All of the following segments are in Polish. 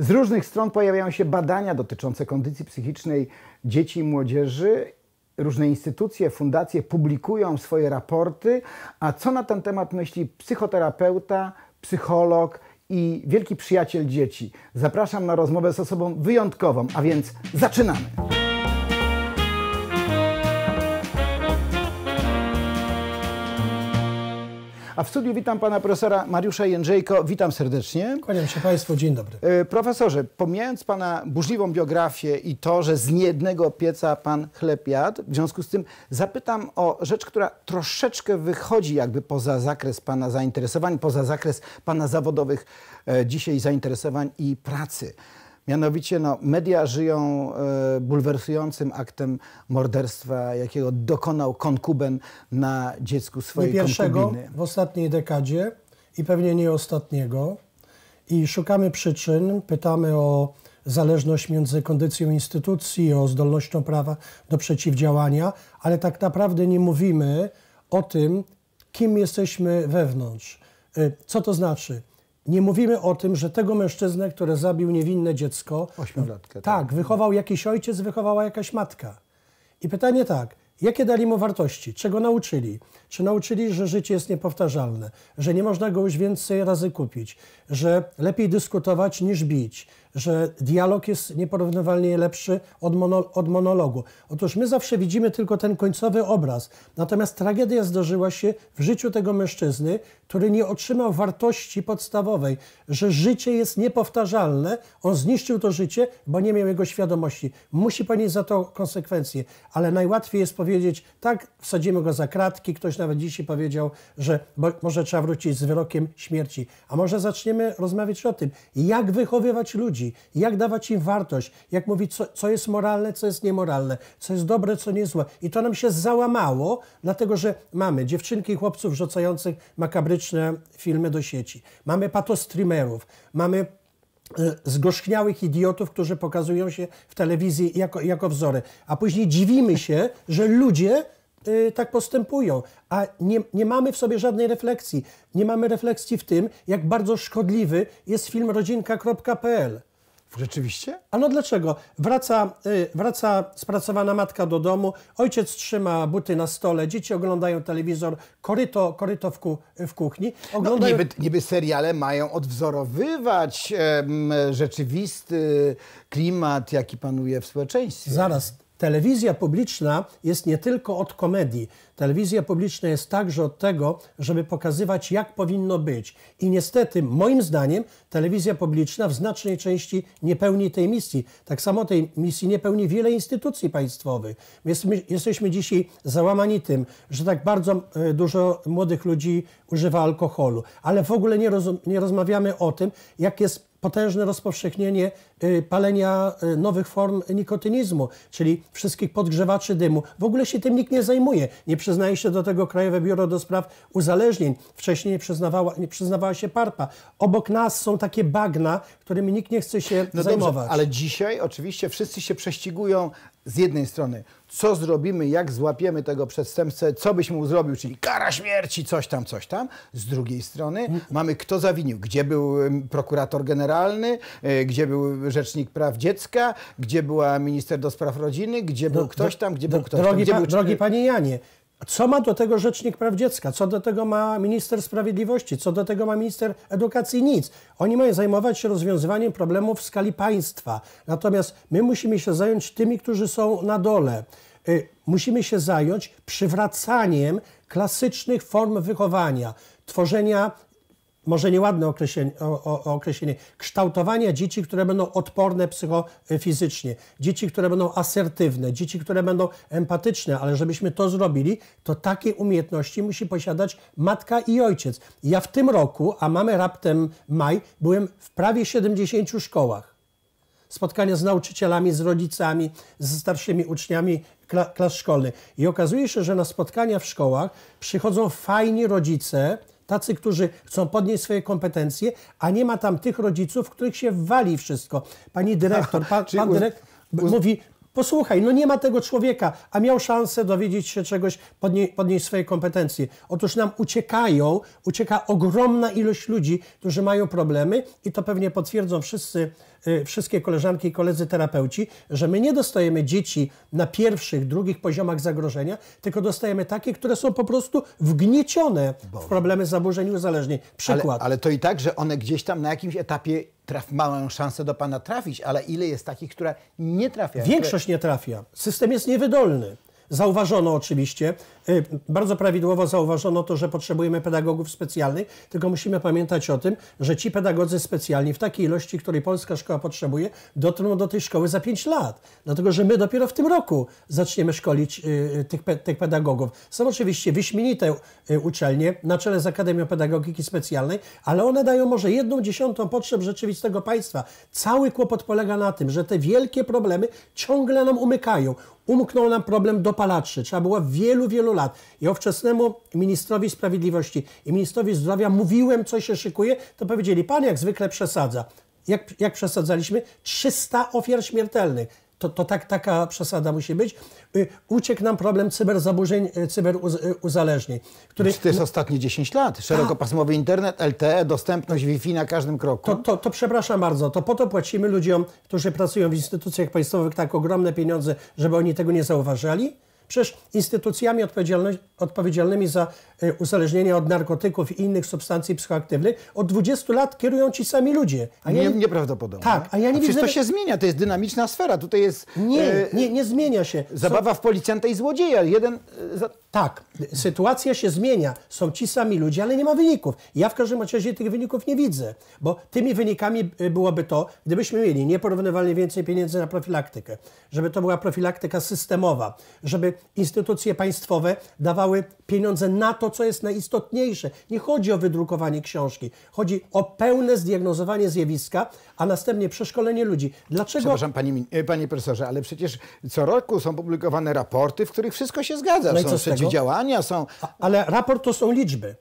Z różnych stron pojawiają się badania dotyczące kondycji psychicznej dzieci i młodzieży. Różne instytucje, fundacje publikują swoje raporty, a co na ten temat myśli psychoterapeuta, psycholog i wielki przyjaciel dzieci? Zapraszam na rozmowę z osobą wyjątkową, a więc zaczynamy! A w studiu witam pana profesora Mariusza Jędrzejko. Witam serdecznie. Kłaniam się państwu. Dzień dobry. E, profesorze, pomijając pana burzliwą biografię i to, że z niejednego pieca pan chleb jadł, w związku z tym zapytam o rzecz, która troszeczkę wychodzi jakby poza zakres pana zainteresowań, poza zakres pana zawodowych e, dzisiaj zainteresowań i pracy. Mianowicie no, media żyją e, bulwersującym aktem morderstwa, jakiego dokonał konkuben na dziecku swojej nie pierwszego konkubiny. w ostatniej dekadzie i pewnie nie ostatniego. I szukamy przyczyn, pytamy o zależność między kondycją instytucji, o zdolnością prawa do przeciwdziałania, ale tak naprawdę nie mówimy o tym, kim jesteśmy wewnątrz. E, co to znaczy? Nie mówimy o tym, że tego mężczyznę, który zabił niewinne dziecko. Ośmiolatkę. Tak, tak, wychował jakiś ojciec, wychowała jakaś matka. I pytanie tak, jakie dali mu wartości? Czego nauczyli? Czy nauczyli, że życie jest niepowtarzalne, że nie można go już więcej razy kupić, że lepiej dyskutować niż bić, że dialog jest nieporównywalnie lepszy od, mono, od monologu. Otóż my zawsze widzimy tylko ten końcowy obraz, natomiast tragedia zdarzyła się w życiu tego mężczyzny, który nie otrzymał wartości podstawowej, że życie jest niepowtarzalne, on zniszczył to życie, bo nie miał jego świadomości. Musi ponieść za to konsekwencje, ale najłatwiej jest powiedzieć, tak, wsadzimy go za kratki, ktoś nawet dzisiaj powiedział, że może trzeba wrócić z wyrokiem śmierci, a może zaczniemy rozmawiać o tym, jak wychowywać ludzi, ludzi, jak dawać im wartość, jak mówić, co, co jest moralne, co jest niemoralne, co jest dobre, co niezłe. I to nam się załamało, dlatego że mamy dziewczynki i chłopców rzucających makabryczne filmy do sieci, mamy patostreamerów, mamy e, zgorzkniałych idiotów, którzy pokazują się w telewizji jako, jako wzory. A później dziwimy się, że ludzie e, tak postępują, a nie, nie mamy w sobie żadnej refleksji. Nie mamy refleksji w tym, jak bardzo szkodliwy jest film rodzinka.pl. Rzeczywiście? A no dlaczego? Wraca, y, wraca spracowana matka do domu, ojciec trzyma buty na stole, dzieci oglądają telewizor, koryto, koryto w, ku, w kuchni. No oglądają... No, niby, niby seriale mają odwzorowywać em, rzeczywisty klimat, jaki panuje w społeczeństwie. Zaraz, Telewizja publiczna jest nie tylko od komedii. Telewizja publiczna jest także od tego, żeby pokazywać, jak powinno być. I niestety, moim zdaniem, telewizja publiczna w znacznej części nie pełni tej misji. Tak samo tej misji nie pełni wiele instytucji państwowych. Jesteśmy, jesteśmy dzisiaj załamani tym, że tak bardzo e, dużo młodych ludzi używa alkoholu, ale w ogóle nie, roz, nie rozmawiamy o tym, jak jest potężne rozpowszechnienie y, palenia y, nowych form nikotynizmu, czyli wszystkich podgrzewaczy dymu. W ogóle się tym nikt nie zajmuje. Nie przyznaje się do tego Krajowe Biuro do Spraw Uzależnień. Wcześniej nie przyznawała, nie przyznawała się PARPA. Obok nas są takie bagna, którymi nikt nie chce się no zajmować. Dobrze, ale dzisiaj oczywiście wszyscy się prześcigują z jednej strony co zrobimy, jak złapiemy tego przestępcę, co byś mu zrobił, czyli kara śmierci, coś tam, coś tam. Z drugiej strony mamy kto zawinił, gdzie był prokurator generalny, e, gdzie był rzecznik praw dziecka, gdzie była minister do spraw rodziny, gdzie był ktoś tam, gdzie był ktoś drogi tam. Gdzie pa, był... Drogi panie Janie, co ma do tego Rzecznik Praw Dziecka? Co do tego ma Minister Sprawiedliwości? Co do tego ma Minister Edukacji? Nic. Oni mają zajmować się rozwiązywaniem problemów w skali państwa. Natomiast my musimy się zająć tymi, którzy są na dole. Y, musimy się zająć przywracaniem klasycznych form wychowania, tworzenia może nieładne określenie, o, o, określenie, kształtowania dzieci, które będą odporne psychofizycznie, dzieci, które będą asertywne, dzieci, które będą empatyczne, ale żebyśmy to zrobili, to takie umiejętności musi posiadać matka i ojciec. Ja w tym roku, a mamy raptem maj, byłem w prawie 70 szkołach spotkania z nauczycielami, z rodzicami, z starszymi uczniami kla, klas szkolnych. I okazuje się, że na spotkania w szkołach przychodzą fajni rodzice, tacy, którzy chcą podnieść swoje kompetencje, a nie ma tam tych rodziców, których się wali wszystko. Pani dyrektor, pan, pan dyrektor mówi, Posłuchaj, no nie ma tego człowieka, a miał szansę dowiedzieć się czegoś, podnie, podnieść swoje kompetencje. Otóż nam uciekają, ucieka ogromna ilość ludzi, którzy mają problemy i to pewnie potwierdzą wszyscy Y, wszystkie koleżanki i koledzy terapeuci, że my nie dostajemy dzieci na pierwszych, drugich poziomach zagrożenia, tylko dostajemy takie, które są po prostu wgniecione Boże. w problemy zaburzeń i uzależnień. Przykład. Ale, ale to i tak, że one gdzieś tam na jakimś etapie traf, mają szansę do Pana trafić, ale ile jest takich, które nie trafiają? Większość które... nie trafia. System jest niewydolny. Zauważono oczywiście, Y, bardzo prawidłowo zauważono to, że potrzebujemy pedagogów specjalnych, tylko musimy pamiętać o tym, że ci pedagodzy specjalni w takiej ilości, której polska szkoła potrzebuje, dotrą do tej szkoły za 5 lat. Dlatego, że my dopiero w tym roku zaczniemy szkolić y, y, tych, tych pedagogów. Są oczywiście wyśmienite uczelnie na czele z Akademią Pedagogiki Specjalnej, ale one dają może jedną dziesiątą potrzeb rzeczywistego państwa. Cały kłopot polega na tym, że te wielkie problemy ciągle nam umykają. Umknął nam problem dopalaczy. Trzeba było wielu, wielu lat i ówczesnemu ministrowi sprawiedliwości i ministrowi zdrowia mówiłem, co się szykuje, to powiedzieli, pan jak zwykle przesadza. Jak, jak przesadzaliśmy? 300 ofiar śmiertelnych. To, to tak, taka przesada musi być. Y, uciekł nam problem cyberzaburzeń, y, cyberuzależnień. Y, który... To jest ostatnie 10 lat. Tak. Szerokopasmowy A. internet, LTE, dostępność Wi-Fi na każdym kroku. To, to, to, przepraszam bardzo, to po to płacimy ludziom, którzy pracują w instytucjach państwowych tak ogromne pieniądze, żeby oni tego nie zauważali? Przecież instytucjami odpowiedzialnymi za E, uzależnienia od narkotyków i innych substancji psychoaktywnych, od 20 lat kierują ci sami ludzie. A nie, ja... nieprawdopodobne. Tak, a ja nie a widzę... to się zmienia, to jest dynamiczna sfera, tutaj jest... Nie, e... nie, nie zmienia się. Zabawa w policjanta i złodzieja, jeden... E, tak, sytuacja się zmienia, są ci sami ludzie, ale nie ma wyników. Ja w każdym razie tych wyników nie widzę, bo tymi wynikami e, byłoby to, gdybyśmy mieli nieporównywalnie więcej pieniędzy na profilaktykę, żeby to była profilaktyka systemowa, żeby instytucje państwowe dawały pieniądze na to, to, co jest najistotniejsze. Nie chodzi o wydrukowanie książki, chodzi o pełne zdiagnozowanie zjawiska, a następnie przeszkolenie ludzi. Dlaczego? Przepraszam, panie, panie profesorze, ale przecież co roku są publikowane raporty, w których wszystko się zgadza. No są działania, są... Ale raport to są liczby.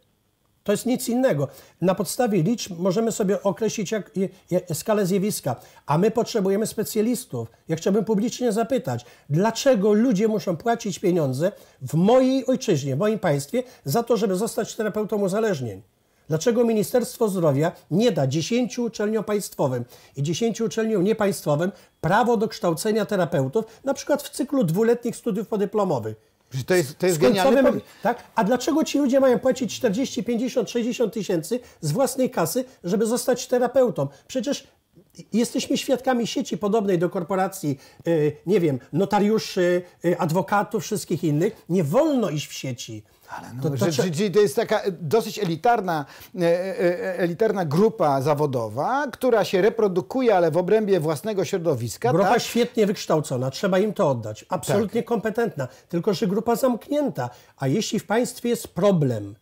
To jest nic innego. Na podstawie liczb możemy sobie określić jak, jak, skalę zjawiska, a my potrzebujemy specjalistów. Ja chciałbym publicznie zapytać, dlaczego ludzie muszą płacić pieniądze w mojej ojczyźnie, w moim państwie, za to, żeby zostać terapeutą uzależnień? Dlaczego Ministerstwo Zdrowia nie da 10 uczelniom państwowym i 10 uczelniom niepaństwowym prawo do kształcenia terapeutów, na przykład w cyklu dwuletnich studiów podyplomowych? To jest, to jest genialny Tak? A dlaczego ci ludzie mają płacić 40, 50, 60 tysięcy z własnej kasy, żeby zostać terapeutą? Przecież Jesteśmy świadkami sieci podobnej do korporacji, y, nie wiem, notariuszy, y, adwokatów, wszystkich innych. Nie wolno iść w sieci. Ale no, to, to, czy... to jest taka dosyć elitarna, e, e, e, elitarna grupa zawodowa, która się reprodukuje, ale w obrębie własnego środowiska. Grupa tak? świetnie wykształcona, trzeba im to oddać. Absolutnie tak. kompetentna, tylko że grupa zamknięta. A jeśli w państwie jest problem,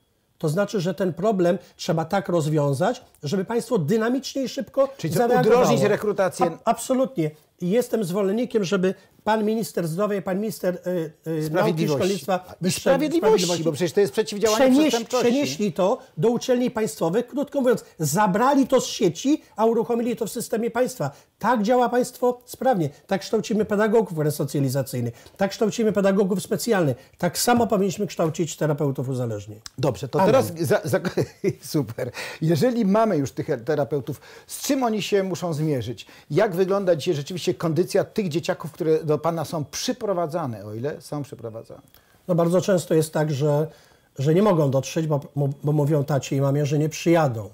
to znaczy, że ten problem trzeba tak rozwiązać, żeby państwo dynamicznie i szybko Czyli zareagowało. udrożnić rekrutację. A, absolutnie. Jestem zwolennikiem, żeby pan minister zdrowia pan minister y, y, nauki szkolnictwa Sprawiedliwości, bo przecież to jest przeciwdziałanie Przenieś, Przenieśli to do uczelni państwowych, krótko mówiąc, zabrali to z sieci, a uruchomili to w systemie państwa. Tak działa państwo sprawnie. Tak kształcimy pedagogów resocjalizacyjnych, tak kształcimy pedagogów specjalnych. Tak samo powinniśmy kształcić terapeutów uzależnień. Dobrze, to Amen. teraz za, za, super. Jeżeli mamy już tych terapeutów, z czym oni się muszą zmierzyć? Jak wygląda dzisiaj rzeczywiście kondycja tych dzieciaków, które do do Pana są przyprowadzane, o ile są przyprowadzane. No bardzo często jest tak, że, że nie mogą dotrzeć, bo, bo mówią tacie i mamie, że nie przyjadą.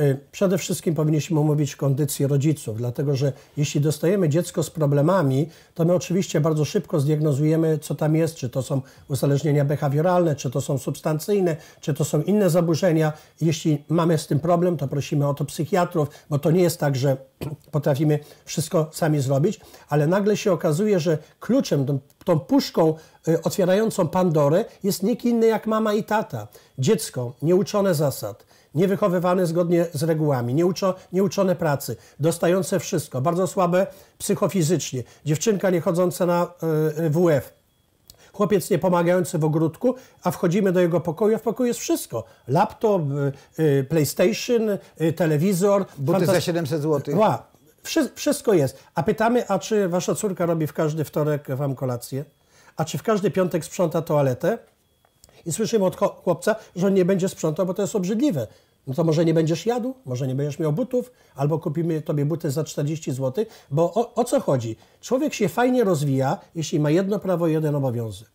Y, przede wszystkim powinniśmy omówić kondycję rodziców, dlatego że jeśli dostajemy dziecko z problemami, to my oczywiście bardzo szybko zdiagnozujemy, co tam jest, czy to są uzależnienia behawioralne, czy to są substancyjne, czy to są inne zaburzenia. Jeśli mamy z tym problem, to prosimy o to psychiatrów, bo to nie jest tak, że potrafimy wszystko sami zrobić, ale nagle się okazuje, że kluczem, tą, tą puszką y, otwierającą Pandorę jest nikt inny jak mama i tata. Dziecko, nieuczone zasad, niewychowywane zgodnie z regułami, nieuczo, nieuczone pracy, dostające wszystko, bardzo słabe psychofizycznie, dziewczynka nie chodząca na y, e, WF, chłopiec nie pomagający w ogródku, a wchodzimy do jego pokoju, a w pokoju jest wszystko. Laptop, y, PlayStation, y, telewizor. Buty fantas... za 700 zł. Ła, wszy wszystko jest. A pytamy, a czy wasza córka robi w każdy wtorek wam kolację? A czy w każdy piątek sprząta toaletę? i słyszymy od chłopca, że on nie będzie sprzątał, bo to jest obrzydliwe. No to może nie będziesz jadł, może nie będziesz miał butów, albo kupimy tobie buty za 40 zł, bo o, o co chodzi? Człowiek się fajnie rozwija, jeśli ma jedno prawo i jeden obowiązek.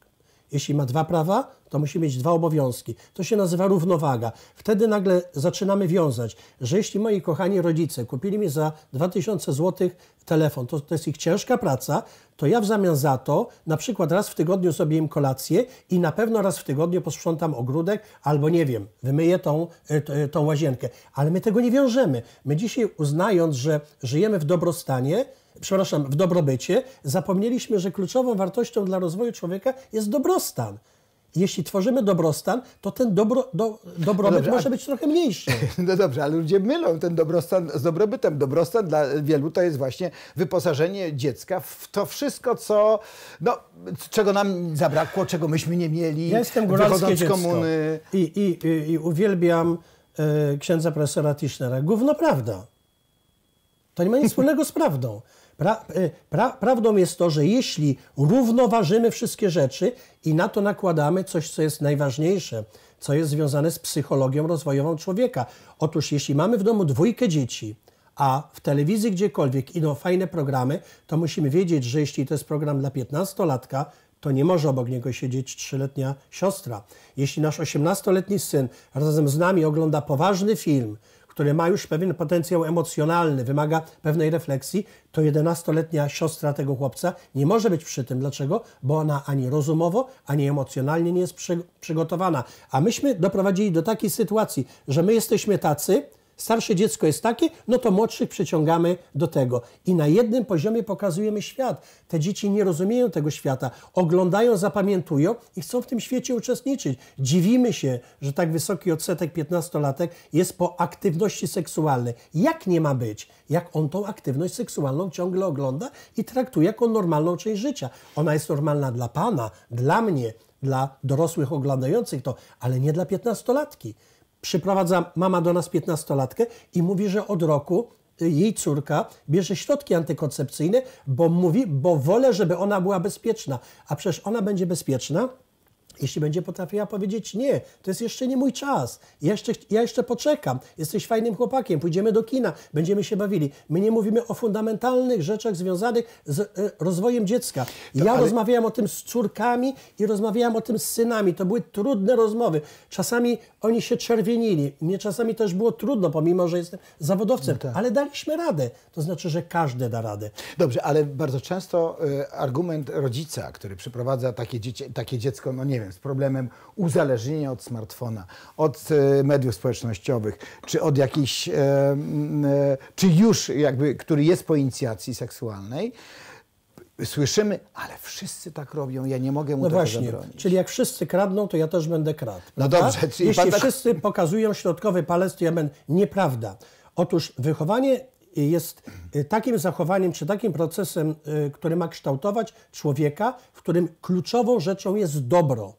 Jeśli ma dwa prawa, to musi mieć dwa obowiązki. To się nazywa równowaga. Wtedy nagle zaczynamy wiązać, że jeśli moi kochani rodzice kupili mi za 2000 zł telefon, to, to jest ich ciężka praca, to ja w zamian za to na przykład raz w tygodniu sobie im kolację i na pewno raz w tygodniu posprzątam ogródek albo nie wiem, wymyję tą, e, e, tą łazienkę. Ale my tego nie wiążemy. My dzisiaj uznając, że żyjemy w dobrostanie, przepraszam, w dobrobycie, zapomnieliśmy, że kluczową wartością dla rozwoju człowieka jest dobrostan jeśli tworzymy dobrostan, to ten dobro, do, dobrobyt no dobrze, może a... być trochę mniejszy. No dobrze, ale ludzie mylą ten dobrostan z dobrobytem. Dobrostan dla wielu to jest właśnie wyposażenie dziecka w to wszystko, co, no, czego nam zabrakło, czego myśmy nie mieli. Ja jestem góralskie dziecko komuny. I, i, i, i uwielbiam y, księdza profesora Tischnera. Gówno prawda. To nie ma nic wspólnego z prawdą. Pra, y, pra, prawdą jest to, że jeśli równoważymy wszystkie rzeczy i na to nakładamy coś, co jest najważniejsze, co jest związane z psychologią rozwojową człowieka. Otóż jeśli mamy w domu dwójkę dzieci, a w telewizji gdziekolwiek idą fajne programy, to musimy wiedzieć, że jeśli to jest program dla 15-latka, to nie może obok niego siedzieć trzyletnia siostra. Jeśli nasz 18-letni syn razem z nami ogląda poważny film, które ma już pewien potencjał emocjonalny, wymaga pewnej refleksji, to 11-letnia siostra tego chłopca nie może być przy tym. Dlaczego? Bo ona ani rozumowo, ani emocjonalnie nie jest przygotowana. A myśmy doprowadzili do takiej sytuacji, że my jesteśmy tacy, starsze dziecko jest takie, no to młodszych przyciągamy do tego. I na jednym poziomie pokazujemy świat. Te dzieci nie rozumieją tego świata, oglądają, zapamiętują i chcą w tym świecie uczestniczyć. Dziwimy się, że tak wysoki odsetek 15-latek jest po aktywności seksualnej. Jak nie ma być? Jak on tą aktywność seksualną ciągle ogląda i traktuje jako normalną część życia. Ona jest normalna dla pana, dla mnie, dla dorosłych oglądających to, ale nie dla piętnastolatki przyprowadza mama do nas 15-latkę i mówi, że od roku y, jej córka bierze środki antykoncepcyjne, bo mówi, bo wolę, żeby ona była bezpieczna. A przecież ona będzie bezpieczna, jeśli będzie potrafiła powiedzieć nie, to jest jeszcze nie mój czas, jeszcze, ja jeszcze poczekam, jesteś fajnym chłopakiem, pójdziemy do kina, będziemy się bawili. My nie mówimy o fundamentalnych rzeczach związanych z e, rozwojem dziecka. To, ja ale... rozmawiałam o tym z córkami i rozmawiałam o tym z synami. To były trudne rozmowy. Czasami oni się czerwienili. Mnie czasami też było trudno, pomimo, że jestem zawodowcem, no tak. ale daliśmy radę. To znaczy, że każdy da radę. Dobrze, ale bardzo często y, argument rodzica, który przyprowadza takie, dzieci, takie dziecko, no nie wiem, z problemem uzależnienia od smartfona, od e, mediów społecznościowych, czy od jakiejś, e, e, czy już jakby, który jest po inicjacji seksualnej, słyszymy, ale wszyscy tak robią, ja nie mogę mu no tego właśnie, zabronić. Czyli jak wszyscy kradną, to ja też będę kradł. No dobrze. Jeśli pan... Tak- wszyscy pokazują środkowy palec, to ja będę... Nieprawda. Otóż wychowanie jest y, takim zachowaniem czy takim procesem, y, który ma kształtować człowieka, w którym kluczową rzeczą jest dobro.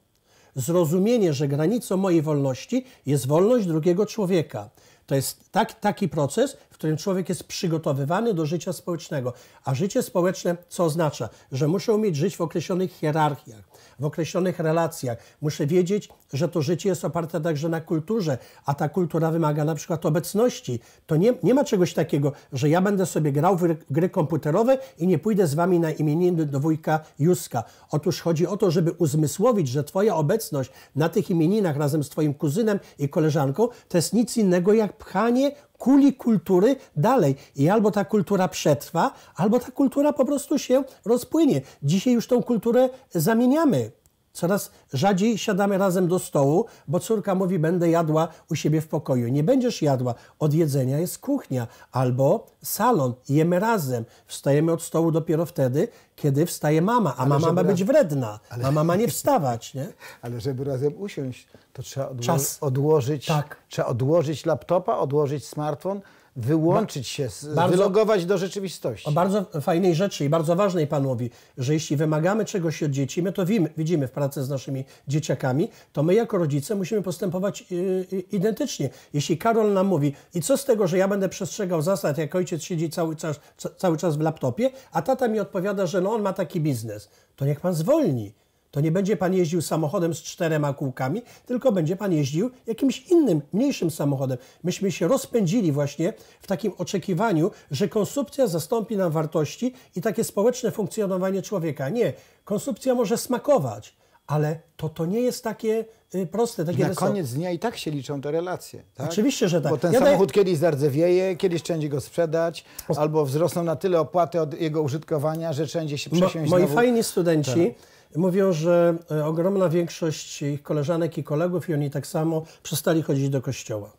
Zrozumienie, że granicą mojej wolności jest wolność drugiego człowieka. To jest tak, taki proces, w którym człowiek jest przygotowywany do życia społecznego. A życie społeczne co oznacza? Że muszę umieć żyć w określonych hierarchiach, w określonych relacjach. Muszę wiedzieć, że to życie jest oparte także na kulturze, a ta kultura wymaga na przykład obecności. To nie, nie ma czegoś takiego, że ja będę sobie grał w gry komputerowe i nie pójdę z wami na imieniny do wujka Juska. Otóż chodzi o to, żeby uzmysłowić, że twoja obecność na tych imieninach razem z twoim kuzynem i koleżanką to jest nic innego jak pchanie kuli kultury dalej. I albo ta kultura przetrwa, albo ta kultura po prostu się rozpłynie. Dzisiaj już tą kulturę zamieniamy. Coraz rzadziej siadamy razem do stołu, bo córka mówi: Będę jadła u siebie w pokoju. Nie będziesz jadła. Od jedzenia jest kuchnia albo salon. Jemy razem. Wstajemy od stołu dopiero wtedy, kiedy wstaje mama, a mama ma być raz... wredna, Ale... a mama ma nie wstawać. Nie? Ale żeby razem usiąść, to trzeba odło... Czas. odłożyć. Tak. Trzeba odłożyć laptopa, odłożyć smartfon wyłączyć się, z, bardzo, wylogować do rzeczywistości. O bardzo fajnej rzeczy i bardzo ważnej panowi, że jeśli wymagamy czegoś od dzieci, my to wiemy, widzimy w pracy z naszymi dzieciakami, to my jako rodzice musimy postępować yy, identycznie. Jeśli Karol nam mówi, i co z tego, że ja będę przestrzegał zasad, jak ojciec siedzi cały czas, cały czas w laptopie, a tata mi odpowiada, że no on ma taki biznes, to niech pan zwolni to nie będzie pan jeździł samochodem z czterema kółkami, tylko będzie pan jeździł jakimś innym, mniejszym samochodem. Myśmy się rozpędzili właśnie w takim oczekiwaniu, że konsumpcja zastąpi nam wartości i takie społeczne funkcjonowanie człowieka. Nie, konsumpcja może smakować, ale to, to nie jest takie y, proste. Takie na koniec dnia i tak się liczą te relacje. Tak? Oczywiście, że tak. Bo ten ja samochód kiedyś zardzewieje, kiedyś trzędzie go sprzedać, albo wzrosną na tyle opłaty od jego użytkowania, że trzędzie się przesiąść Mo, Moi fajni studenci... Tak mówią, że e, ogromna większość ich koleżanek i kolegów i oni tak samo przestali chodzić do kościoła.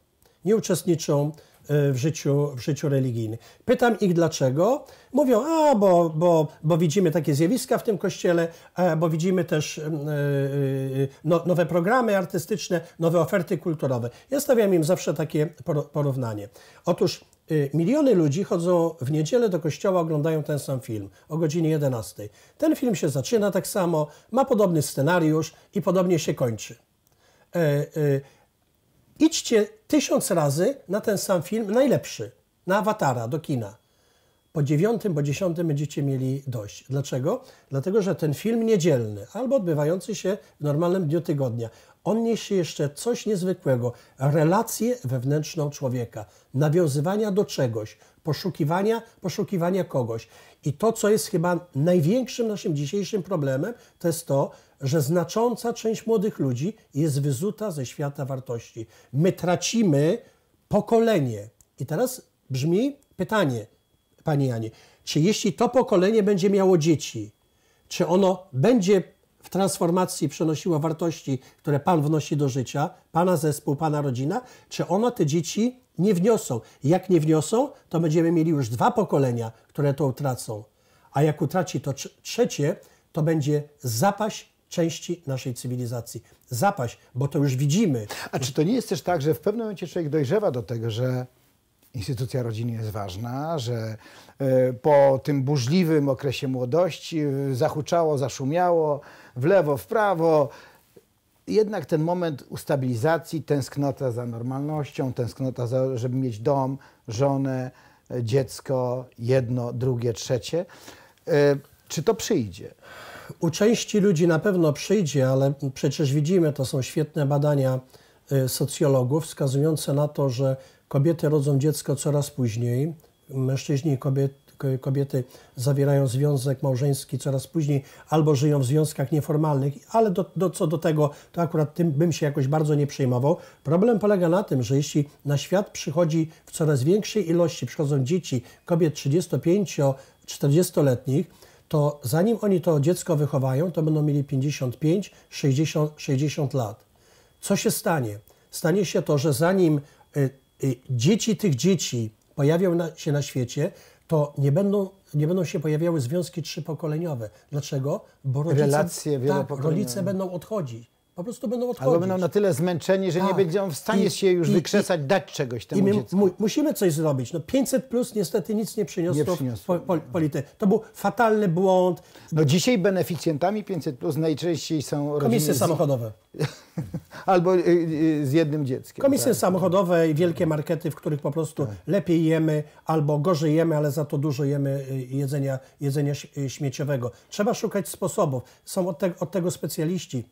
Nie uczestniczą e, w życiu, w życiu religijnym. Pytam ich dlaczego. Mówią, a bo, bo, bo widzimy takie zjawiska w tym kościele, bo widzimy też mm, e, no, nowe programy artystyczne, nowe oferty kulturowe. Ja stawiam im zawsze takie porównanie. Otóż Y, miliony ludzi chodzą w niedzielę do kościoła, oglądają ten sam film o godzinie 11. Ten film się zaczyna tak samo, ma podobny scenariusz i podobnie się kończy. E, e, idźcie tysiąc razy na ten sam film, najlepszy, na awatara, do kina. Po dziewiątym, po dziesiątym będziecie mieli dość. Dlaczego? Dlatego, że ten film niedzielny albo odbywający się w normalnym dniu tygodnia on niesie jeszcze coś niezwykłego relację wewnętrzną człowieka, nawiązywania do czegoś, poszukiwania, poszukiwania kogoś. I to, co jest chyba największym naszym dzisiejszym problemem, to jest to, że znacząca część młodych ludzi jest wyzuta ze świata wartości. My tracimy pokolenie. I teraz brzmi pytanie, Panie Janie, czy jeśli to pokolenie będzie miało dzieci, czy ono będzie w transformacji przenosiła wartości, które Pan wnosi do życia, Pana zespół, Pana rodzina, czy ono te dzieci nie wniosą? Jak nie wniosą, to będziemy mieli już dwa pokolenia, które to utracą. A jak utraci to trzecie, to będzie zapaść części naszej cywilizacji. Zapaść, bo to już widzimy. A czy to nie jest też tak, że w pewnym momencie człowiek dojrzewa do tego, że instytucja rodziny jest ważna, że e, po tym burzliwym okresie młodości e, zahuczało, zaszumiało, w lewo, w prawo. Jednak ten moment ustabilizacji, tęsknota za normalnością, tęsknota za, żeby mieć dom, żonę, e, dziecko, jedno, drugie, trzecie. E, czy to przyjdzie? U części ludzi na pewno przyjdzie, ale przecież widzimy, to są świetne badania e, socjologów wskazujące na to, że kobiety rodzą dziecko coraz później, mężczyźni i kobiety kobiety zawierają związek małżeński coraz później albo żyją w związkach nieformalnych, ale do, do, co do tego, to akurat tym bym się jakoś bardzo nie przejmował. Problem polega na tym, że jeśli na świat przychodzi w coraz większej ilości, przychodzą dzieci, kobiet 35-40-letnich, to zanim oni to dziecko wychowają, to będą mieli 55, 60, 60 lat. Co się stanie? Stanie się to, że zanim y, y, dzieci tych dzieci pojawią się na świecie, to nie będą, nie będą się pojawiały związki trzypokoleniowe. Dlaczego? Bo rodzice, Relacje tak, rodzice będą odchodzić po prostu będą odchodzić. Albo będą na tyle zmęczeni, że tak. nie będą w stanie I, się już i, wykrzesać, i, dać czegoś temu i my, mu, musimy coś zrobić. No 500 plus niestety nic nie przyniosło, nie przyniosło. Po, no. po, To był fatalny błąd. No dzisiaj beneficjentami 500 plus najczęściej są Komisje samochodowe. Albo y, y, z jednym dzieckiem. Komisje tak. samochodowe i wielkie markety, w których po prostu tak. lepiej jemy albo gorzej jemy, ale za to dużo jemy y, jedzenia, jedzenia śmieciowego. Trzeba szukać sposobów. Są od, te, od tego specjaliści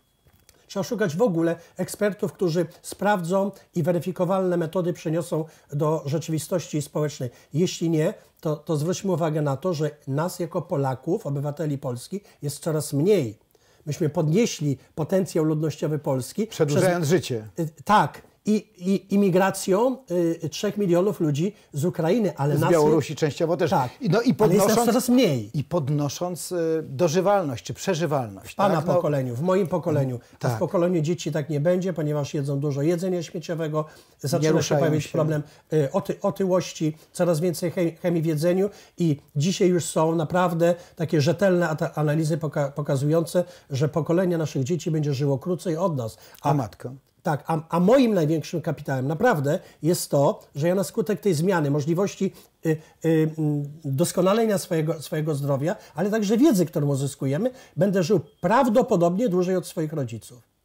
Trzeba szukać w ogóle ekspertów, którzy sprawdzą i weryfikowalne metody przeniosą do rzeczywistości społecznej. Jeśli nie, to, to zwróćmy uwagę na to, że nas jako Polaków, obywateli Polski, jest coraz mniej. Myśmy podnieśli potencjał ludnościowy Polski. Przedłużając przez... życie. Y, tak, i, i imigracją y, 3 milionów ludzi z Ukrainy, ale z nas Białorusi jest, częściowo też. Tak, no i podnosząc, ale jest coraz mniej. I podnosząc y, dożywalność czy przeżywalność. W Pana tak? No- pokoleniu, w moim pokoleniu. Mhm. Tak. A w pokoleniu dzieci tak nie będzie, ponieważ jedzą dużo jedzenia śmieciowego, zaczyna się pojawić się. problem y, oty, otyłości, coraz więcej chemii w jedzeniu i dzisiaj już są naprawdę takie rzetelne analizy poka pokazujące, że pokolenie naszych dzieci będzie żyło krócej od nas. A, a matko? tak. A, a, moim największym kapitałem naprawdę jest to, że ja na skutek tej zmiany, możliwości y, y, mm, doskonalenia swojego, swojego zdrowia, ale także wiedzy, którą uzyskujemy, będę żył prawdopodobnie dłużej od swoich rodziców.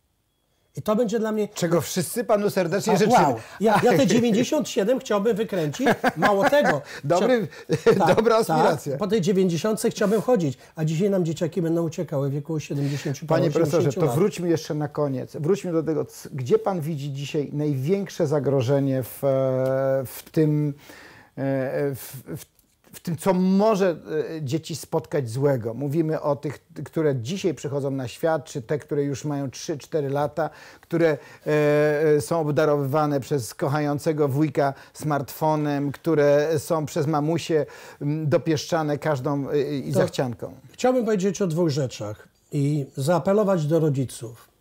I to będzie dla mnie. Czego wszyscy panu serdecznie życzę. Wow. Ja, ja, te 97 chciałbym wykręcić. Mało tego. Dobry, Chcia... tak, dobra aspiracja. Tak, po tej 90 chciałbym chodzić, a dzisiaj nam dzieciaki będą uciekały w wieku 70 Panie profesorze, to wróćmy jeszcze na koniec. Wróćmy do tego, gdzie pan widzi dzisiaj największe zagrożenie w, e, w tym. E, w, w w tym, co może e, dzieci spotkać złego. Mówimy o tych, które dzisiaj przychodzą na świat, czy te, które już mają 3-4 lata, które e, e, są obdarowywane przez kochającego wujka smartfonem, które są przez mamusie dopieszczane każdą e, i zachcianką. Chciałbym powiedzieć o dwóch rzeczach i zaapelować do rodziców.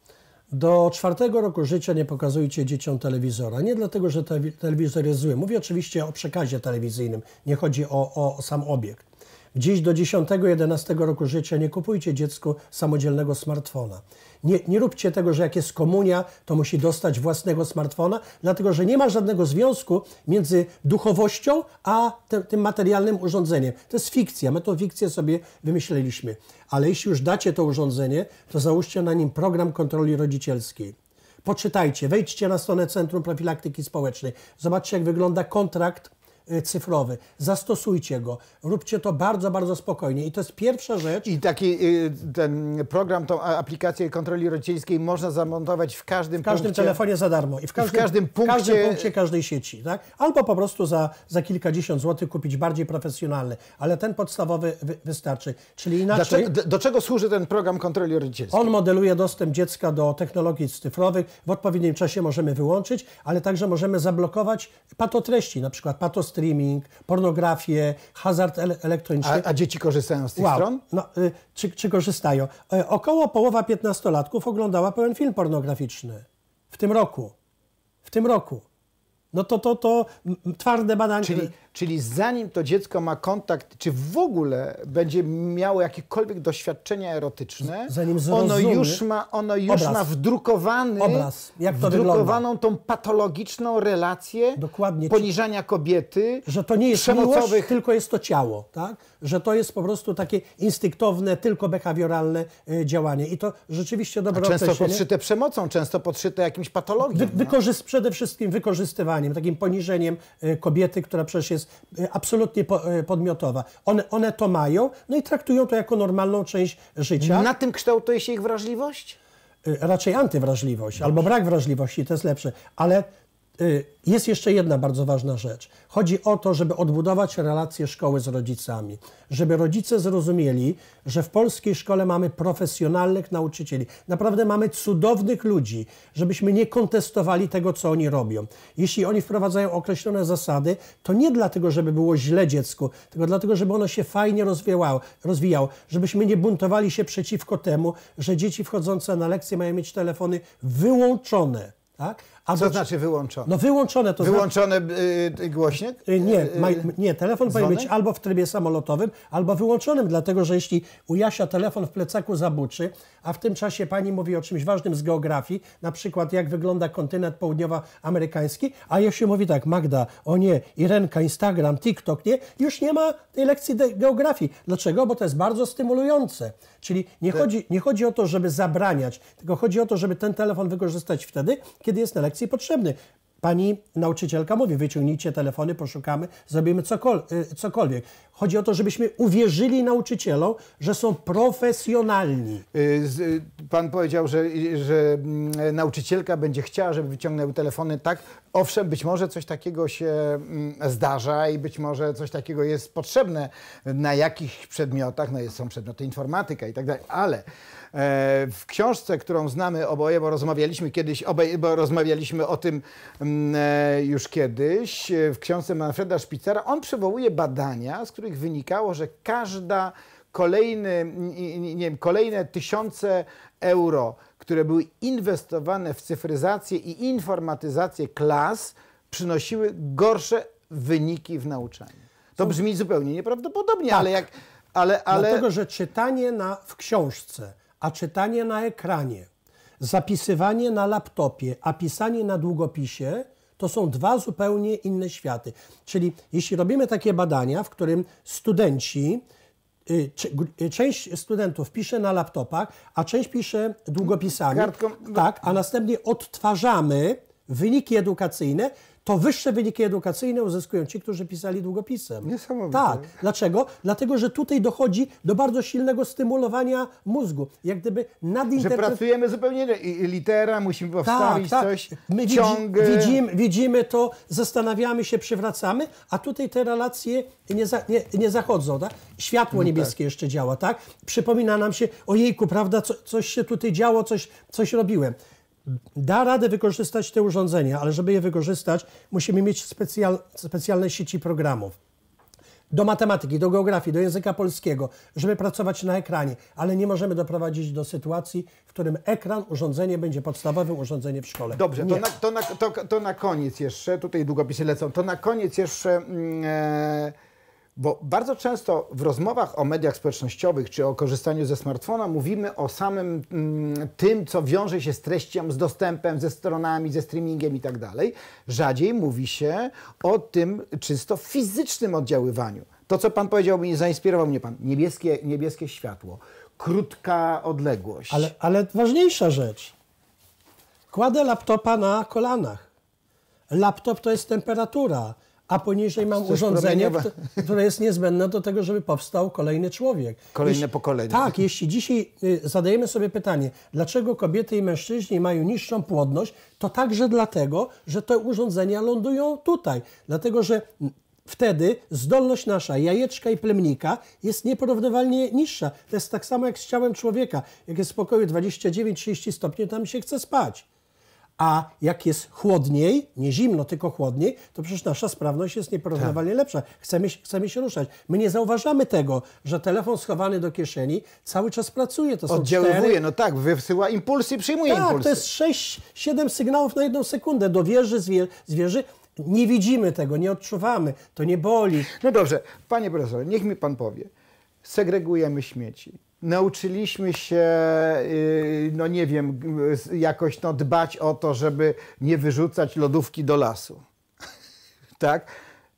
Do czwartego roku życia nie pokazujcie dzieciom telewizora. Nie dlatego, że telewizor jest zły. Mówię oczywiście o przekazie telewizyjnym, nie chodzi o, o sam obiekt. Dziś do 10-11 roku życia nie kupujcie dziecku samodzielnego smartfona. Nie, nie róbcie tego, że jak jest komunia, to musi dostać własnego smartfona, dlatego że nie ma żadnego związku między duchowością a te, tym materialnym urządzeniem. To jest fikcja, my tą fikcję sobie wymyśleliśmy. Ale jeśli już dacie to urządzenie, to załóżcie na nim program kontroli rodzicielskiej. Poczytajcie, wejdźcie na stronę Centrum Profilaktyki Społecznej, zobaczcie jak wygląda kontrakt Y, cyfrowy. Zastosujcie go. Róbcie to bardzo, bardzo spokojnie. I to jest pierwsza rzecz. I taki y, ten program, tą aplikację kontroli rodzicielskiej można zamontować w każdym W każdym punkcie, telefonie za darmo. I w każdym, w każdym, punkcie... w każdym punkcie każdej sieci. Tak? Albo po prostu za, za kilkadziesiąt złotych kupić bardziej profesjonalny. Ale ten podstawowy wy, wystarczy. Czyli inaczej... Dlaczego, do czego służy ten program kontroli rodzicielskiej? On modeluje dostęp dziecka do technologii cyfrowych. W odpowiednim czasie możemy wyłączyć, ale także możemy zablokować patotreści, na przykład patostry streaming, pornografię, hazard elektroniczny. A, a dzieci korzystają z tych wow. stron? No, y, czy, czy korzystają? Y, około połowa piętnastolatków oglądała pełen film pornograficzny w tym roku. W tym roku. No to, to, to twarde badanie. Czyli, czyli zanim to dziecko ma kontakt, czy w ogóle będzie miało jakiekolwiek doświadczenia erotyczne, zanim ono już ma, ono już obraz. ma wdrukowany, obraz. Jak to wdrukowaną wygląda? tą patologiczną relację Dokładnie. poniżania kobiety, Że to nie jest przemocowych... miłość, tylko jest to ciało. Tak? Że to jest po prostu takie instynktowne, tylko behawioralne e, działanie. I to rzeczywiście dobre A Często podszyte przemocą, często podszyte jakimś patologią. Wy, no. Przede wszystkim wykorzystywanie takim poniżeniem e, kobiety, która przecież jest e, absolutnie e, podmiotowa. One, one to mają, no i traktują to jako normalną część życia. Na tym kształtuje się ich wrażliwość? Raczej antywrażliwość, Dobrze. albo brak wrażliwości, to jest lepsze. Ale Y, jest jeszcze jedna bardzo ważna rzecz. Chodzi o to, żeby odbudować relacje szkoły z rodzicami, żeby rodzice zrozumieli, że w polskiej szkole mamy profesjonalnych nauczycieli, naprawdę mamy cudownych ludzi, żebyśmy nie kontestowali tego, co oni robią. Jeśli oni wprowadzają określone zasady, to nie dlatego, żeby było źle dziecku, tylko dlatego, żeby ono się fajnie rozwijało, rozwijało żebyśmy nie buntowali się przeciwko temu, że dzieci wchodzące na lekcje mają mieć telefony wyłączone. Tak? A Co to znaczy wyłączone? No wyłączone to Wyłączone znaczy... Y, y, głośnik? Y, nie, nie, telefon Dzwonek? powinien być albo w trybie samolotowym, albo wyłączonym, dlatego że jeśli u Jasia telefon w plecaku zabuczy, a w tym czasie pani mówi o czymś ważnym z geografii, na przykład jak wygląda kontynent południowoamerykański, a jeśli mówi tak, Magda, o nie, Irenka, Instagram, TikTok, nie, już nie ma tej lekcji geografii. Dlaczego? Bo to jest bardzo stymulujące. Czyli nie, chodzi, nie chodzi o to, żeby zabraniać, tylko chodzi o to, żeby ten telefon wykorzystać wtedy, kiedy jest na lekcji lekcji potrzebny. Pani nauczycielka mówi, wyciągnijcie telefony, poszukamy, zrobimy y, cokolwiek. Chodzi o to, żebyśmy uwierzyli nauczycielom, że są profesjonalni. Y, y, pan powiedział, że, że mm, nauczycielka będzie chciała, żeby wyciągnęły telefony. Tak, owszem, być może coś takiego się mm, zdarza i być może coś takiego jest potrzebne na jakichś przedmiotach. No, są przedmioty informatyka i tak dalej, ale E, w książce, którą znamy oboje, bo rozmawialiśmy kiedyś, obaj, bo rozmawialiśmy o tym mm, e, już kiedyś, e, w książce Manfreda Spitzera, on przywołuje badania, z których wynikało, że każda kolejny, nie wiem, kolejne tysiące euro, które były inwestowane w cyfryzację i informatyzację klas, przynosiły gorsze wyniki w nauczaniu. To brzmi zupełnie nieprawdopodobnie, tak. ale jak. Ale, ale... Dlatego, że czytanie na, w książce a czytanie na ekranie, zapisywanie na laptopie, a pisanie na długopisie to są dwa zupełnie inne światy. Czyli jeśli robimy takie badania, w którym studenci, y, y, część studentów pisze na laptopach, a część pisze długopisami, Kartką. tak, a następnie odtwarzamy wyniki edukacyjne, to wyższe wyniki edukacyjne uzyskują ci, którzy pisali długopisem. Niesamowite. Tak. Dlaczego? Dlatego, że tutaj dochodzi do bardzo silnego stymulowania mózgu. Jak gdyby nadinterpretujemy... Że pracujemy zupełnie litera, musimy tak, powstawić tak, tak. coś, My ciąg... widzimy, widzimy to, zastanawiamy się, przywracamy, a tutaj te relacje nie, za, nie, nie zachodzą. Tak? Światło no tak. niebieskie tak. jeszcze działa, tak? Przypomina nam się, ojejku, prawda, co, coś się tutaj działo, coś, coś robiłem da radę wykorzystać te urządzenia, ale żeby je wykorzystać, musimy mieć specjal, specjalne sieci programów. Do matematyki, do geografii, do języka polskiego, żeby pracować na ekranie, ale nie możemy doprowadzić do sytuacji, w którym ekran, urządzenie będzie podstawowym urządzeniem w szkole. Dobrze, to na, to, na, to, to na, koniec jeszcze, tutaj długopisy lecą, to na koniec jeszcze. Yy bo bardzo często w rozmowach o mediach społecznościowych czy o korzystaniu ze smartfona mówimy o samym mm, tym, co wiąże się z treścią, z dostępem, ze stronami, ze streamingiem i tak dalej. Rzadziej mówi się o tym czysto fizycznym oddziaływaniu. To, co Pan powiedział, mi, zainspirował mnie Pan. Niebieskie, niebieskie światło, krótka odległość. Ale, ale ważniejsza rzecz. Kładę laptopa na kolanach. Laptop to jest temperatura a poniżej mam Coś urządzenie, które, jest niezbędne do tego, żeby powstał kolejny człowiek. Kolejne jeśli, pokolenie. Tak, jeśli dzisiaj y, zadajemy sobie pytanie, dlaczego kobiety i mężczyźni mają niższą płodność, to także dlatego, że te urządzenia lądują tutaj. Dlatego, że wtedy zdolność nasza, jajeczka i plemnika, jest nieporównywalnie niższa. To jest tak samo jak z ciałem człowieka. Jak jest w pokoju 29-30 stopni, tam się chce spać. A jak jest chłodniej, nie zimno, tylko chłodniej, to przecież nasza sprawność jest nieporównywalnie tak. lepsza. Chcemy, chcemy się ruszać. My nie zauważamy tego, że telefon schowany do kieszeni cały czas pracuje. To Oddziaływuje, cztery... no tak, wysyła impulsy, przyjmuje tak, impulsy. to jest 6-7 sygnałów na jedną sekundę do wieży, zwier zwierzy. Nie widzimy tego, nie odczuwamy, to nie boli. No dobrze, panie profesorze, niech mi pan powie. Segregujemy śmieci nauczyliśmy się, y, no nie wiem, jakoś no, dbać o to, żeby nie wyrzucać lodówki do lasu. tak?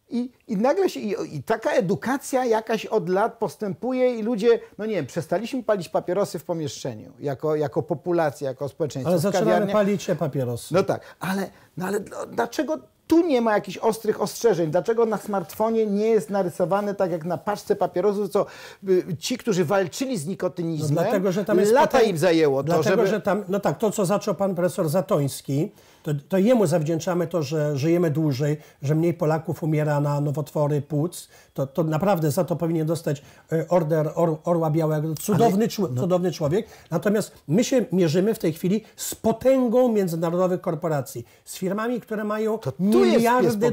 I, I nagle się, i, i, taka edukacja jakaś od lat postępuje i ludzie, no nie wiem, przestaliśmy palić papierosy w pomieszczeniu, jako, jako populacja, jako społeczeństwo. Ale zaczynamy palić papierosy. No tak, ale, no ale dlaczego tu nie ma jakichś ostrych ostrzeżeń. Dlaczego na smartfonie nie jest narysowane tak jak na paczce papierosu, co y, ci, którzy walczyli z nikotynizmem, no dlatego, że tam jest lata potem, im zajęło. Dlatego, to, żeby... że tam, no tak, to co zaczął pan profesor Zatoński, to, to jemu zawdzięczamy to, że żyjemy dłużej, że mniej Polaków umiera na nowotwory płuc. To, to naprawdę za to powinien dostać e, order or, Orła Białego. Cudowny, Ale, no. cudowny człowiek. Natomiast my się mierzymy w tej chwili z potęgą międzynarodowych korporacji, z firmami, które mają miliardy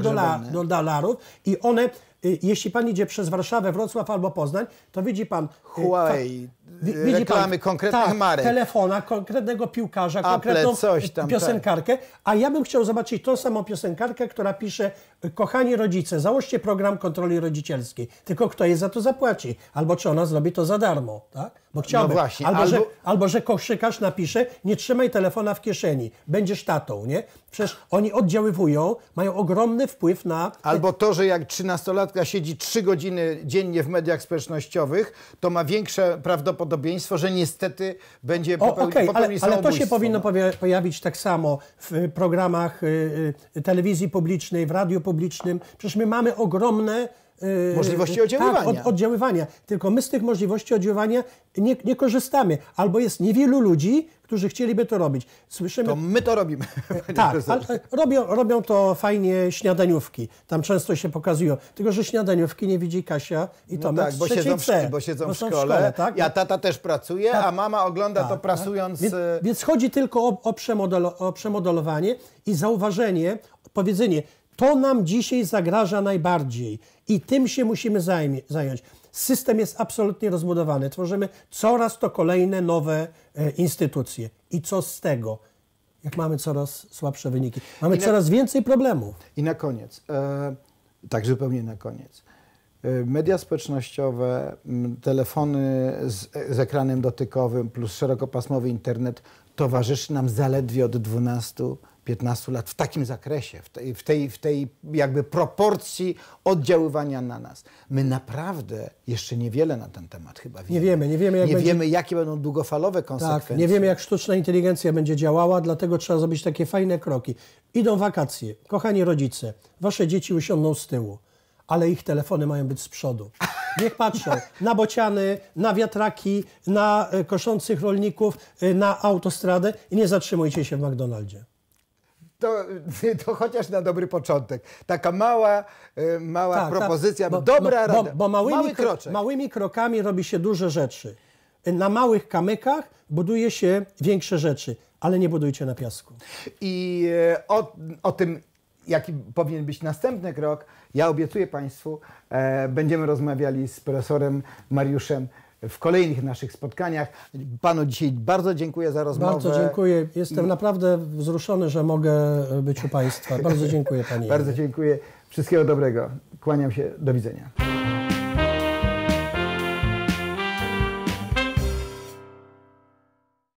dolarów i one y, jeśli pan idzie przez Warszawę, Wrocław albo Poznań, to widzi pan y, Huawei, Y, widzi reklamy pan, konkretnych tak, marek. telefona, konkretnego piłkarza, Apple, konkretną y, coś tam, tak. piosenkarkę. Tak. A ja bym chciał zobaczyć tą samą piosenkarkę, która pisze y, kochani rodzice, załóżcie program kontroli rodzicielskiej. Tylko kto jej za to zapłaci? Albo czy ona zrobi to za darmo, tak? Bo no chciałbym. No właśnie, albo, albo... Że, albo że koszykarz napisze, nie trzymaj telefona w kieszeni, będziesz tatą, nie? Przecież oni oddziaływują, mają ogromny wpływ na... Albo to, że jak trzynastolatka siedzi trzy godziny dziennie w mediach społecznościowych, to ma większe prawdopodobieństwo prawdopodobieństwo, że niestety będzie popełnił okay, ale, ale to się powinno no. pojawić tak samo w programach y, y, telewizji publicznej, w radiu publicznym. Przecież my mamy ogromne y, możliwości tak, oddziaływania. Tak, od, oddziaływania. Tylko my z tych możliwości oddziaływania nie, nie, korzystamy. Albo jest niewielu ludzi, którzy chcieliby to robić. Słyszymy... To my to robimy. tak, ale robią, robią to fajnie śniadaniówki. Tam często się pokazują. Tylko, że śniadaniówki nie widzi Kasia i no tak, bo siedzą, w, bo siedzą bo w szkole. W szkole tak? Ja tata też pracuje, tak. a mama ogląda tak, to tak. prasując... Więc, e, więc, chodzi tylko o, o, o przemodelowanie i zauważenie, powiedzenie, to nam dzisiaj zagraża najbardziej i tym się musimy zajmie, zająć. System jest absolutnie rozbudowany. Tworzymy coraz to kolejne nowe e, instytucje. I co z tego? Jak mamy coraz słabsze wyniki. Mamy na, coraz więcej problemów. I na koniec, e, tak zupełnie na koniec. E, media społecznościowe, telefony z, e, z ekranem dotykowym plus szerokopasmowy internet towarzyszy nam zaledwie od 12 15 lat w takim zakresie, w tej, w tej, w tej jakby proporcji oddziaływania na nas. My naprawdę jeszcze niewiele na ten temat chyba wiemy. Nie wiemy, nie wiemy, jak nie będzie... wiemy jakie będą długofalowe tak, konsekwencje. Tak, nie wiemy, jak sztuczna inteligencja będzie działała, dlatego trzeba zrobić takie fajne kroki. Idą wakacje. Kochani rodzice, wasze dzieci usiądą z tyłu, ale ich telefony mają być z przodu. Niech patrzą na bociany, na wiatraki, na e, koszących rolników, e, na autostradę i nie zatrzymujcie się w McDonaldzie to, to chociaż na dobry początek. Taka mała, y, mała tak, tak. propozycja, tak, bo, dobra bo, rada. Bo, bo małymi, kro, małymi krokami robi się duże rzeczy. Na małych kamykach buduje się większe rzeczy, ale nie budujcie na piasku. I e, o, o tym, jaki powinien być następny krok, ja obiecuję Państwu, e, będziemy rozmawiali z profesorem Mariuszem w kolejnych naszych spotkaniach. Panu dzisiaj bardzo dziękuję za rozmowę. Bardzo dziękuję. Jestem naprawdę wzruszony, że mogę być u Państwa. Bardzo dziękuję Pani. bardzo dziękuję. Wszystkiego dobrego. Kłaniam się. Do widzenia.